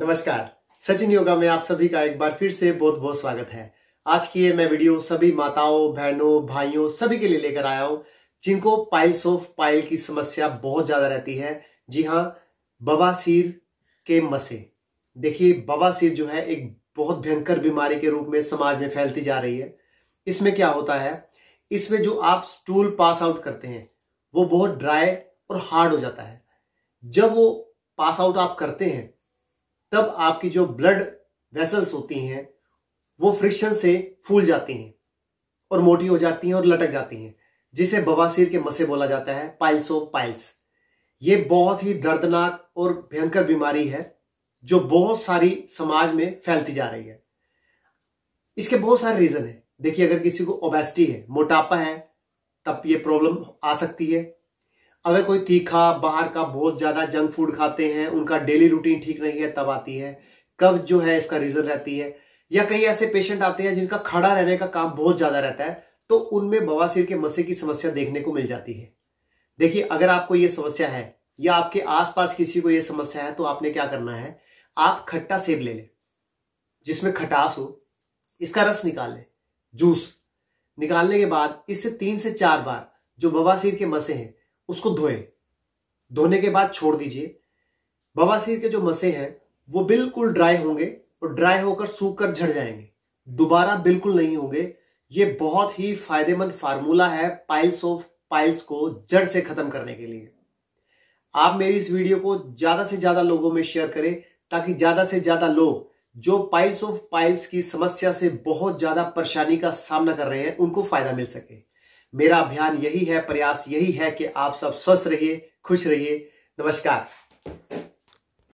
नमस्कार सचिन योगा में आप सभी का एक बार फिर से बहुत बहुत स्वागत है आज की ये मैं वीडियो सभी माताओं बहनों भाइयों सभी के लिए लेकर आया हूँ जिनको पाइल्स ऑफ पाइल की समस्या बहुत ज्यादा रहती है जी हाँ बवासीर के मसे देखिए बवासीर जो है एक बहुत भयंकर बीमारी के रूप में समाज में फैलती जा रही है इसमें क्या होता है इसमें जो आप स्टूल पास आउट करते हैं वो बहुत ड्राई और हार्ड हो जाता है जब वो पास आउट आप करते हैं तब आपकी जो ब्लड वेसल्स होती हैं वो फ्रिक्शन से फूल जाती हैं और मोटी हो जाती हैं और लटक जाती हैं जिसे बवासीर के मसे बोला जाता है पाइल्स ऑफ पाइल्स ये बहुत ही दर्दनाक और भयंकर बीमारी है जो बहुत सारी समाज में फैलती जा रही है इसके बहुत सारे रीजन है देखिए अगर किसी को ओबेसिटी है मोटापा है तब ये प्रॉब्लम आ सकती है अगर कोई तीखा बाहर का बहुत ज़्यादा जंक फूड खाते हैं उनका डेली रूटीन ठीक नहीं है तब आती है कब जो है इसका रीज़न रहती है या कई ऐसे पेशेंट आते हैं जिनका खड़ा रहने का काम बहुत ज़्यादा रहता है तो उनमें बवासीर के मसे की समस्या देखने को मिल जाती है देखिए अगर आपको यह समस्या है या आपके आसपास किसी को यह समस्या है तो आपने क्या करना है आप खट्टा सेब ले लें जिसमें खटास हो इसका रस निकाल लें जूस निकालने के बाद इससे तीन से चार बार जो बवासीर के मसे हैं उसको धोए धोने के बाद छोड़ दीजिए बवासीर के जो मसे हैं वो बिल्कुल ड्राई होंगे और ड्राई होकर सूख कर झड़ जाएंगे दोबारा बिल्कुल नहीं होंगे ये बहुत ही फायदेमंद फार्मूला है पाइल्स ऑफ पाइल्स को जड़ से खत्म करने के लिए आप मेरी इस वीडियो को ज्यादा से ज्यादा लोगों में शेयर करें ताकि ज्यादा से ज्यादा लोग जो पाइल्स ऑफ पाइल्स की समस्या से बहुत ज्यादा परेशानी का सामना कर रहे हैं उनको फायदा मिल सके मेरा अभियान यही है प्रयास यही है कि आप सब स्वस्थ रहिए खुश रहिए नमस्कार